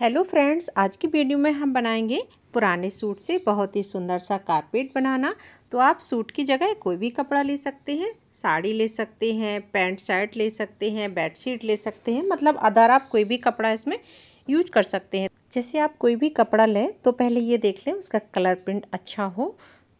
hello friends आज की video में हम बनाएंगे पुराने सूट से बहुत ही सुंदर सा कारपेट बनाना तो आप सूट की जगह कोई भी कपड़ा ले सकते हैं साड़ी ले सकते हैं पैंट शर्ट ले सकते हैं बेडशीट ले सकते हैं मतलब अदर आप कोई भी कपड़ा इसमें यूज कर सकते हैं जैसे आप कोई भी कपड़ा लें तो पहले ये देख लें उसका कलर प्रिंट अच्छा हो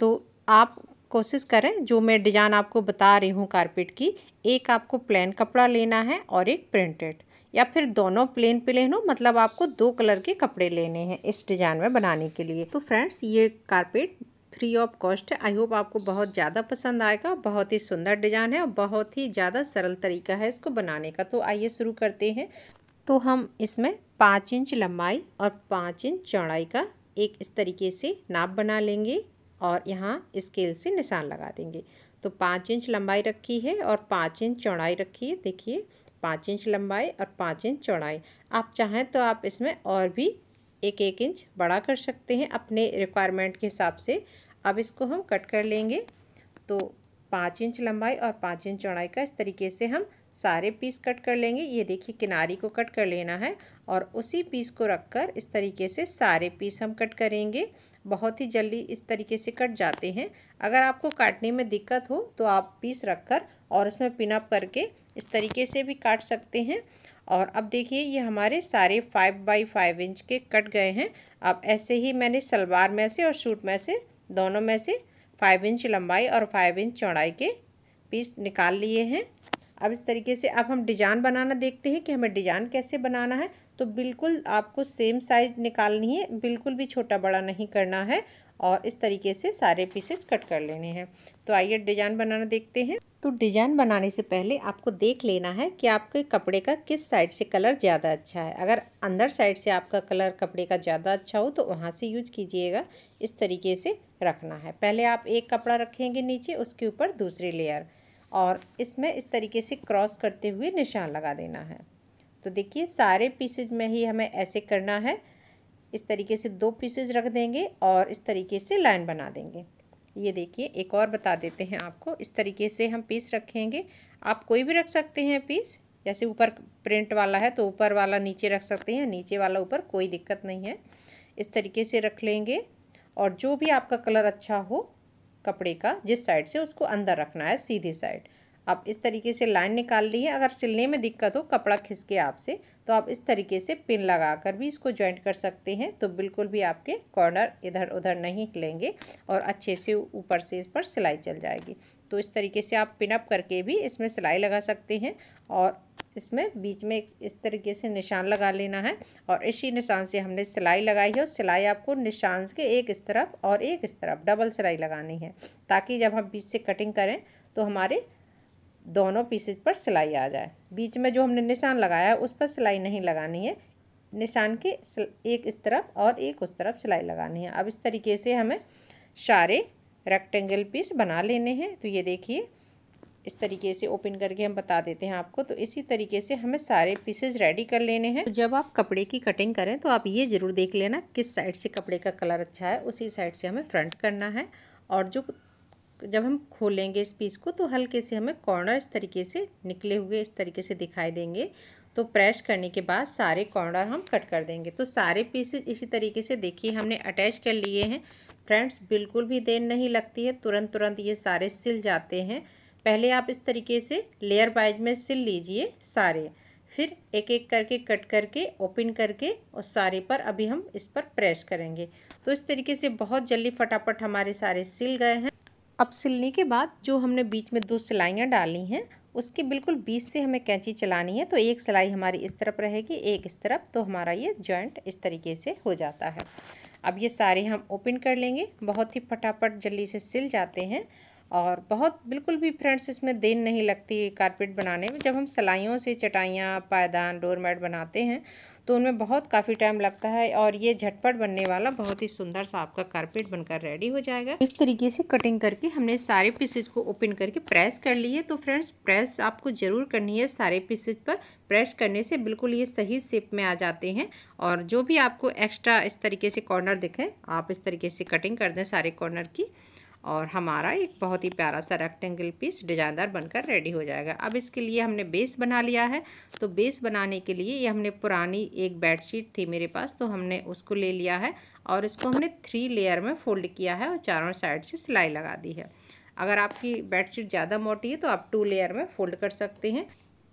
तो आप कोशिश करें जो मैं डिज़ाइन आपको बता रही हूँ कारपेट की एक आपको प्लेन कपड़ा लेना है और एक प्रिंटेड या फिर दोनों प्लेन प्लेन हो मतलब आपको दो कलर के कपड़े लेने हैं इस डिज़ाइन में बनाने के लिए तो फ्रेंड्स ये कारपेट फ्री ऑफ कॉस्ट है आई होप आपको बहुत ज़्यादा पसंद आएगा बहुत ही सुंदर डिजाइन है और बहुत ही ज़्यादा सरल तरीका है इसको बनाने का तो आइए शुरू करते हैं तो हम इसमें पाँच इंच लंबाई और पाँच इंच चौड़ाई का एक इस तरीके से नाप बना लेंगे और यहाँ स्केल से निशान लगा देंगे तो पाँच इंच लंबाई रखी है और पाँच इंच चौड़ाई रखी है देखिए पाँच इंच लंबाई और पाँच इंच चौड़ाई आप चाहें तो आप इसमें और भी एक एक इंच बड़ा कर सकते हैं अपने रिक्वायरमेंट के हिसाब से अब इसको हम कट कर लेंगे तो पाँच इंच लंबाई और पाँच इंच चौड़ाई का इस तरीके से हम सारे पीस कट कर लेंगे ये देखिए किनारी को कट कर लेना है और उसी पीस को रख कर इस तरीके से सारे पीस हम कट करेंगे बहुत ही जल्दी इस तरीके से कट जाते हैं अगर आपको काटने में दिक्कत हो तो आप पीस रख कर और उसमें पिनअप करके इस तरीके से भी काट सकते हैं और अब देखिए ये हमारे सारे फाइव बाई फाइव इंच के कट गए हैं अब ऐसे ही मैंने सलवार में से और सूट में से दोनों में से फाइव इंच लंबाई और फाइव इंच चौड़ाई के पीस निकाल लिए हैं अब इस तरीके से अब हम डिजाइन बनाना देखते हैं कि हमें डिजाइन कैसे बनाना है तो बिल्कुल आपको सेम साइज निकालनी है बिल्कुल भी छोटा बड़ा नहीं करना है और इस तरीके से सारे पीसेस कट कर लेने हैं तो आइए डिजाइन बनाना देखते हैं तो डिजाइन बनाने से पहले आपको देख लेना है कि आपके कपड़े का किस साइड से कलर ज़्यादा अच्छा है अगर अंदर साइड से आपका कलर कपड़े का ज़्यादा अच्छा हो तो वहाँ से यूज कीजिएगा इस तरीके से रखना है पहले आप एक कपड़ा रखेंगे नीचे उसके ऊपर दूसरी लेयर और इसमें इस तरीके से क्रॉस करते हुए निशान लगा देना है तो देखिए सारे पीसेज में ही हमें ऐसे करना है इस तरीके से दो पीसेज रख देंगे और इस तरीके से लाइन बना देंगे ये देखिए एक और बता देते हैं आपको इस तरीके से हम पीस रखेंगे आप कोई भी रख सकते हैं पीस जैसे ऊपर प्रिंट वाला है तो ऊपर वाला नीचे रख सकते हैं नीचे वाला ऊपर कोई दिक्कत नहीं है इस तरीके से रख लेंगे और जो भी आपका कलर अच्छा हो कपड़े का जिस साइड से उसको अंदर रखना है सीधी साइड आप इस तरीके से लाइन निकाल ली है अगर सिलने में दिक्कत हो कपड़ा खिसके आपसे तो आप इस तरीके से पिन लगा कर भी इसको जॉइंट कर सकते हैं तो बिल्कुल भी आपके कॉर्नर इधर उधर नहीं हिलेंगे और अच्छे से ऊपर से इस पर सिलाई चल जाएगी तो इस तरीके से आप पिनअप करके भी इसमें सिलाई लगा सकते हैं और इसमें बीच में इस तरीके से निशान लगा लेना है और इसी निशान से हमने सिलाई लगाई है और सिलाई आपको निशान के एक इस तरफ और एक इस तरफ डबल सिलाई लगानी है ताकि जब हम बीच से कटिंग करें तो हमारे दोनों पीसेज पर सिलाई आ जाए बीच में जो हमने निशान लगाया है उस पर सिलाई नहीं लगानी है निशान के एक इस तरफ और एक उस तरफ सिलाई लगानी है अब इस तरीके से हमें सारे रेक्टेंगल पीस बना लेने हैं तो ये देखिए इस तरीके से ओपन करके हम बता देते हैं आपको तो इसी तरीके से हमें सारे पीसेज रेडी कर लेने हैं तो जब आप कपड़े की कटिंग करें तो आप ये ज़रूर देख लेना किस साइड से कपड़े का कलर अच्छा है उसी साइड से हमें फ्रंट करना है और जो जब हम खोलेंगे इस पीस को तो हल्के से हमें कॉर्नर इस तरीके से निकले हुए इस तरीके से दिखाई देंगे तो प्रेस करने के बाद सारे कॉर्नर हम कट कर देंगे तो सारे पीसेज इसी तरीके से देखिए हमने अटैच कर लिए हैं फ्रेंड्स बिल्कुल भी देर नहीं लगती है तुरंत तुरंत ये सारे सिल जाते हैं पहले आप इस तरीके से लेयर वाइज में सिल लीजिए सारे फिर एक एक करके कट करके ओपन करके और सारे पर अभी हम इस पर प्रेस करेंगे तो इस तरीके से बहुत जल्दी फटाफट हमारे सारे सिल गए हैं अब सिलने के बाद जो हमने बीच में दो सिलाइयाँ डाली हैं उसके बिल्कुल बीच से हमें कैंची चलानी है तो एक सिलाई हमारी इस तरफ रहेगी एक इस तरफ तो हमारा ये जॉइंट इस तरीके से हो जाता है अब ये सारे हम ओपन कर लेंगे बहुत ही फटाफट जल्दी से सिल जाते हैं और बहुत बिल्कुल भी फ्रेंड्स इसमें देर नहीं लगती कारपेट बनाने में जब हम सलाइयों से चटाइयाँ पायदान डोर मैट बनाते हैं तो उनमें बहुत काफ़ी टाइम लगता है और ये झटपट बनने वाला बहुत ही सुंदर सा आपका कारपेट बनकर रेडी हो जाएगा इस तरीके से कटिंग करके हमने सारे पीसेज को ओपन करके प्रेस कर लिए तो फ्रेंड्स प्रेस आपको ज़रूर करनी है सारे पीसेज पर प्रेस करने से बिल्कुल ये सही शेप में आ जाते हैं और जो भी आपको एक्स्ट्रा इस तरीके से कॉर्नर दिखें आप इस तरीके से कटिंग कर दें सारे कॉर्नर की और हमारा एक बहुत ही प्यारा सा रेक्टेंगल पीस डिजाइनदार बनकर रेडी हो जाएगा अब इसके लिए हमने बेस बना लिया है तो बेस बनाने के लिए ये हमने पुरानी एक बेडशीट थी मेरे पास तो हमने उसको ले लिया है और इसको हमने थ्री लेयर में फोल्ड किया है और चारों साइड से सिलाई लगा दी है अगर आपकी बेडशीट ज़्यादा मोटी है तो आप टू लेयर में फोल्ड कर सकते हैं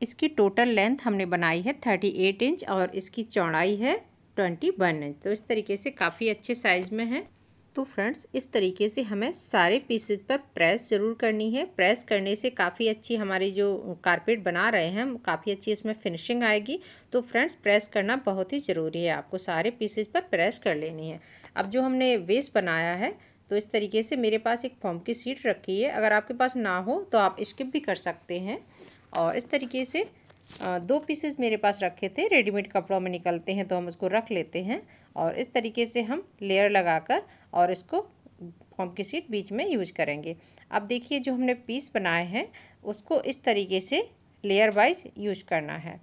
इसकी टोटल लेंथ हमने बनाई है थर्टी एट इंच और इसकी चौड़ाई है ट्वेंटी वन इंच तो इस तरीके से काफ़ी अच्छे साइज़ में है तो फ्रेंड्स इस तरीके से हमें सारे पीसेस पर प्रेस ज़रूर करनी है प्रेस करने से काफ़ी अच्छी हमारी जो कारपेट बना रहे हैं हम काफ़ी अच्छी इसमें फिनिशिंग आएगी तो फ्रेंड्स प्रेस करना बहुत ही ज़रूरी है आपको सारे पीसेस पर प्रेस कर लेनी है अब जो हमने वेस्ट बनाया है तो इस तरीके से मेरे पास एक फॉर्म की सीट रखी है अगर आपके पास ना हो तो आप स्किप भी कर सकते हैं और इस तरीके से दो पीसेस मेरे पास रखे थे रेडीमेड कपड़ों में निकलते हैं तो हम उसको रख लेते हैं और इस तरीके से हम लेयर लगाकर और इसको फॉर्म की सीट बीच में यूज करेंगे अब देखिए जो हमने पीस बनाए हैं उसको इस तरीके से लेयर वाइज यूज करना है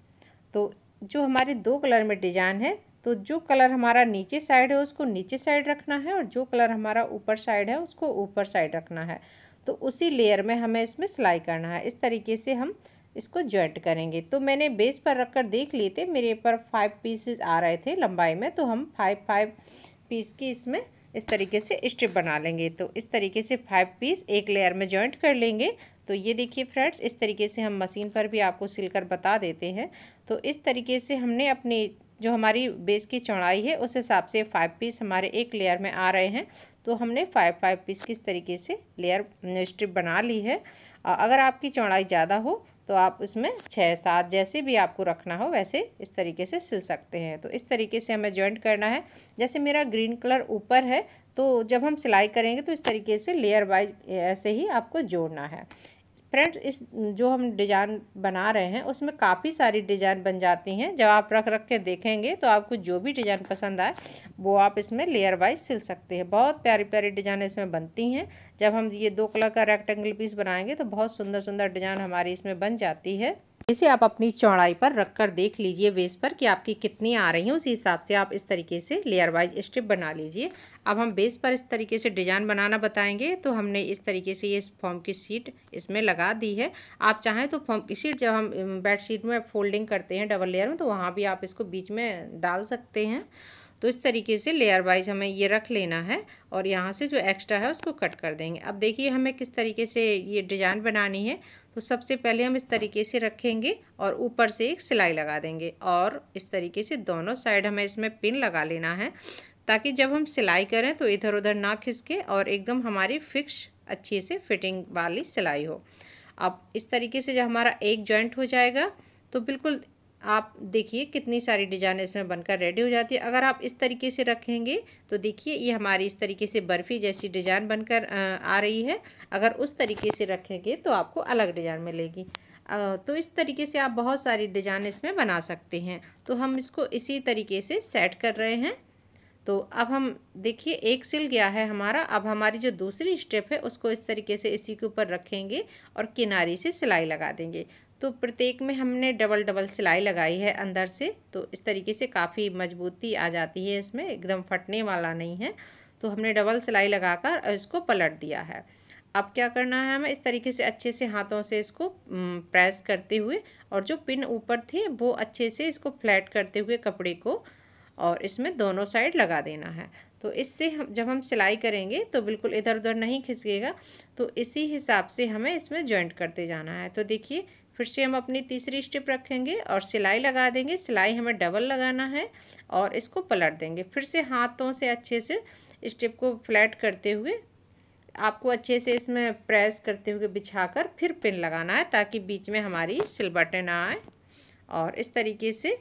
तो जो हमारे दो कलर में डिजाइन है तो जो कलर हमारा नीचे साइड है उसको नीचे साइड रखना है और जो कलर हमारा ऊपर साइड है उसको ऊपर साइड रखना है तो उसी लेयर में हमें इसमें सिलाई करना है इस तरीके से हम इसको जॉइंट करेंगे तो मैंने बेस पर रखकर देख लिए थे मेरे पर फाइव पीसेस आ रहे थे लंबाई में तो हम फाइव फाइव पीस की इसमें इस तरीके से स्ट्रिप बना लेंगे तो इस तरीके से फाइव पीस एक लेयर में जॉइंट कर लेंगे तो ये देखिए फ्रेंड्स इस तरीके से हम मशीन पर भी आपको सिलकर बता देते हैं तो इस तरीके से हमने अपनी जो हमारी बेस की चौड़ाई है उस हिसाब से फाइव पीस हमारे एक लेयर में आ रहे हैं तो हमने फाइव फाइव पीस किस तरीके से लेयर स्ट्रिप बना ली है अगर आपकी चौड़ाई ज़्यादा हो तो आप उसमें छः सात जैसे भी आपको रखना हो वैसे इस तरीके से सिल सकते हैं तो इस तरीके से हमें ज्वाइंट करना है जैसे मेरा ग्रीन कलर ऊपर है तो जब हम सिलाई करेंगे तो इस तरीके से लेयर वाइज ऐसे ही आपको जोड़ना है फ्रेंड्स इस जो हम डिजाइन बना रहे हैं उसमें काफ़ी सारी डिजाइन बन जाती हैं जब आप रख रख के देखेंगे तो आपको जो भी डिजाइन पसंद आए वो आप इसमें लेयर वाइज सिल सकते हैं बहुत प्यारी प्यारी डिजाइन इसमें बनती हैं जब हम ये दो कलर का रेक्टेंगल पीस बनाएंगे तो बहुत सुंदर सुंदर डिजाइन हमारी इसमें बन जाती है इसे आप अपनी चौड़ाई पर रख कर देख लीजिए बेस पर कि आपकी कितनी आ रही है उसी हिसाब से आप इस तरीके से लेयर वाइज स्ट्रिप बना लीजिए अब हम बेस पर इस तरीके से डिजाइन बनाना बताएंगे तो हमने इस तरीके से ये फॉर्म की सीट इसमें लगा दी है आप चाहें तो फॉर्म की सीट जब हम बेड शीट में फोल्डिंग करते हैं डबल लेयर में तो वहाँ भी आप इसको बीच में डाल सकते हैं तो इस तरीके से लेयर वाइज हमें ये रख लेना है और यहाँ से जो एक्स्ट्रा है उसको कट कर देंगे अब देखिए हमें किस तरीके से ये डिजाइन बनानी है तो सबसे पहले हम इस तरीके से रखेंगे और ऊपर से एक सिलाई लगा देंगे और इस तरीके से दोनों साइड हमें इसमें पिन लगा लेना है ताकि जब हम सिलाई करें तो इधर उधर ना खिसके और एकदम हमारी फिक्स अच्छे से फिटिंग वाली सिलाई हो अब इस तरीके से जब हमारा एक जॉइंट हो जाएगा तो बिल्कुल आप देखिए कितनी सारी डिजाइन इसमें बनकर रेडी हो जाती है अगर आप इस तरीके से रखेंगे तो देखिए ये हमारी इस तरीके से बर्फ़ी जैसी डिजाइन बनकर आ रही है अगर उस तरीके से रखेंगे तो आपको अलग डिजाइन मिलेगी तो इस तरीके से आप बहुत सारी डिजाइन इसमें बना सकते हैं तो हम इसको इसी तरीके से सेट कर रहे हैं तो अब हम देखिए एक सिल गया है हमारा अब हमारी जो दूसरी स्टेप है उसको इस तरीके से इसी के ऊपर रखेंगे और किनारी से सिलाई लगा देंगे तो प्रत्येक में हमने डबल डबल सिलाई लगाई है अंदर से तो इस तरीके से काफ़ी मजबूती आ जाती है इसमें एकदम फटने वाला नहीं है तो हमने डबल सिलाई लगाकर इसको पलट दिया है अब क्या करना है हमें इस तरीके से अच्छे से हाथों से इसको प्रेस करते हुए और जो पिन ऊपर थे वो अच्छे से इसको फ्लैट करते हुए कपड़े को और इसमें दोनों साइड लगा देना है तो इससे हम जब हम सिलाई करेंगे तो बिल्कुल इधर उधर नहीं खिसकेगा तो इसी हिसाब से हमें इसमें जॉइंट करते जाना है तो देखिए फिर से हम अपनी तीसरी स्टिप रखेंगे और सिलाई लगा देंगे सिलाई हमें डबल लगाना है और इसको पलट देंगे फिर से हाथों से अच्छे से स्टेप को फ्लैट करते हुए आपको अच्छे से इसमें प्रेस करते हुए बिछाकर फिर पिन लगाना है ताकि बीच में हमारी सिलबटें ना आए और इस तरीके से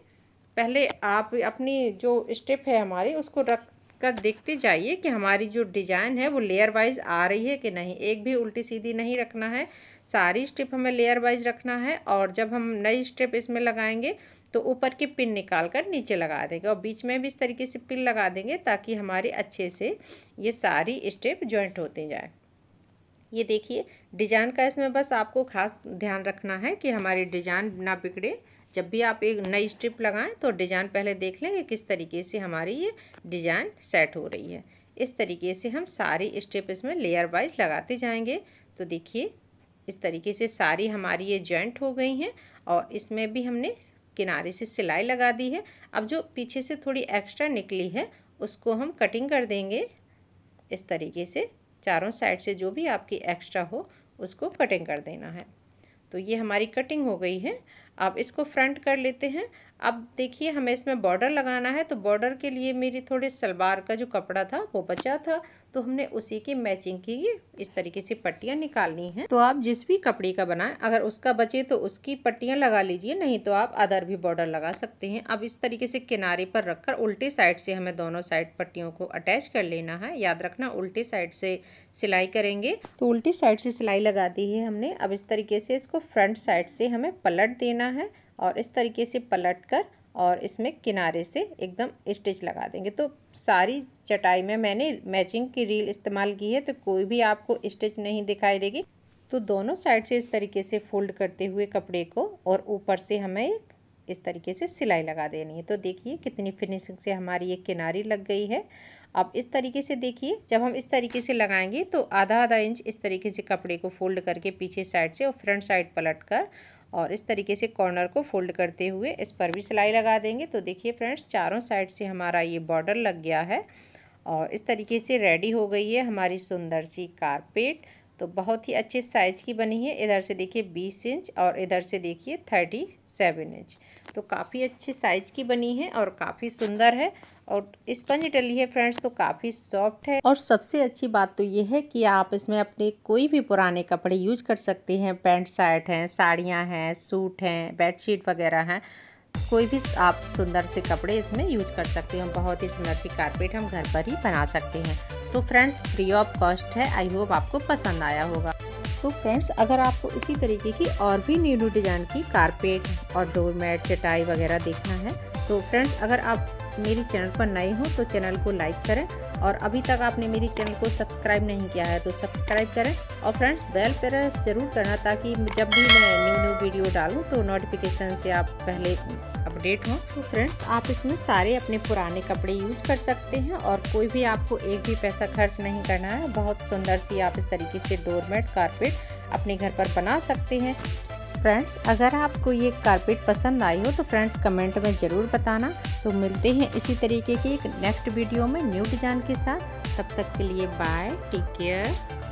पहले आप अपनी जो स्टेप है हमारी उसको रख कर देखते जाइए कि हमारी जो डिज़ाइन है वो लेयर वाइज आ रही है कि नहीं एक भी उल्टी सीधी नहीं रखना है सारी स्टेप हमें लेयर वाइज रखना है और जब हम नई स्टेप इसमें लगाएंगे तो ऊपर की पिन निकाल कर नीचे लगा देंगे और बीच में भी इस तरीके से पिन लगा देंगे ताकि हमारे अच्छे से ये सारी स्टेप जॉइंट होती जाए ये देखिए डिजाइन का इसमें बस आपको खास ध्यान रखना है कि हमारी डिजाइन ना बिगड़े जब भी आप एक नई स्ट्रिप लगाएं तो डिज़ाइन पहले देख लेंगे किस तरीके से हमारी ये डिज़ाइन सेट हो रही है इस तरीके से हम सारी स्ट्रिप इसमें लेयर वाइज लगाते जाएंगे तो देखिए इस तरीके से सारी हमारी ये जॉइंट हो गई हैं और इसमें भी हमने किनारे से सिलाई लगा दी है अब जो पीछे से थोड़ी एक्स्ट्रा निकली है उसको हम कटिंग कर देंगे इस तरीके से चारों साइड से जो भी आपकी एक्स्ट्रा हो उसको कटिंग कर देना है तो ये हमारी कटिंग हो गई है अब इसको फ्रंट कर लेते हैं अब देखिए हमें इसमें बॉर्डर लगाना है तो बॉर्डर के लिए मेरी थोड़े सलवार का जो कपड़ा था वो बचा था तो हमने उसी की मैचिंग की इस तरीके से पट्टियाँ निकालनी हैं तो आप जिस भी कपड़े का बनाएं अगर उसका बचे तो उसकी पट्टियाँ लगा लीजिए नहीं तो आप अदर भी बॉर्डर लगा सकते हैं अब इस तरीके से किनारे पर रखकर उल्टे साइड से हमें दोनों साइड पट्टियों को अटैच कर लेना है याद रखना उल्टे साइड से सिलाई करेंगे तो उल्टी साइड से सिलाई लगा दी है हमने अब इस तरीके से इसको फ्रंट साइड से हमें पलट देना है और इस तरीके से पलट कर और इसमें किनारे से एकदम स्टिच लगा देंगे तो सारी चटाई में मैंने मैचिंग की रील इस्तेमाल की है तो कोई भी आपको स्टिच नहीं दिखाई देगी तो दोनों साइड से इस तरीके से फोल्ड करते हुए कपड़े को और ऊपर से हमें इस तरीके से सिलाई लगा देनी है तो देखिए कितनी फिनिशिंग से हमारी ये किनारी लग गई है अब इस तरीके से देखिए जब हम इस तरीके से लगाएंगे तो आधा आधा इंच इस तरीके से कपड़े को फोल्ड करके पीछे साइड से और फ्रंट साइड पलट कर और इस तरीके से कॉर्नर को फोल्ड करते हुए इस पर भी सिलाई लगा देंगे तो देखिए फ्रेंड्स चारों साइड से हमारा ये बॉर्डर लग गया है और इस तरीके से रेडी हो गई है हमारी सुंदर सी कारपेट तो बहुत ही अच्छे साइज़ की बनी है इधर से देखिए बीस इंच और इधर से देखिए थर्टी सेवन इंच तो काफ़ी अच्छे साइज की बनी है और काफ़ी सुंदर है और स्पंज डली है फ्रेंड्स तो काफ़ी सॉफ्ट है और सबसे अच्छी बात तो ये है कि आप इसमें अपने कोई भी पुराने कपड़े यूज कर सकते हैं पैंट शर्ट हैं साड़ियाँ हैं सूट हैं बेडशीट वगैरह हैं कोई भी आप सुंदर से कपड़े इसमें यूज कर सकते हैं बहुत ही सुंदर सी कारपेट हम घर पर ही बना सकते हैं तो फ्रेंड्स फ्री ऑफ कॉस्ट है आई होप आपको पसंद आया होगा तो फ्रेंड्स अगर आपको इसी तरीके की और भी न्यू न्यू डिज़ाइन की कारपेट और डोरमेट चटाई वगैरह देखना है तो फ्रेंड्स अगर आप मेरी चैनल पर नए हो तो चैनल को लाइक करें और अभी तक आपने मेरी चैनल को सब्सक्राइब नहीं किया है तो सब्सक्राइब करें और फ्रेंड्स बेल प्रेस जरूर करना ताकि जब भी मैं न्यू न्यू वीडियो डालूँ तो नोटिफिकेशन से आप पहले अपडेट हों तो फ्रेंड्स आप इसमें सारे अपने पुराने कपड़े यूज कर सकते हैं और कोई भी आपको एक भी पैसा खर्च नहीं करना है बहुत सुंदर सी आप इस तरीके से डोरमेट कारपेट अपने घर पर बना सकते हैं फ्रेंड्स अगर आपको ये कारपेट पसंद आई हो तो फ्रेंड्स कमेंट में ज़रूर बताना तो मिलते हैं इसी तरीके की एक नेक्स्ट वीडियो में न्यू डिजाइन के साथ तब तक के लिए बाय टेक केयर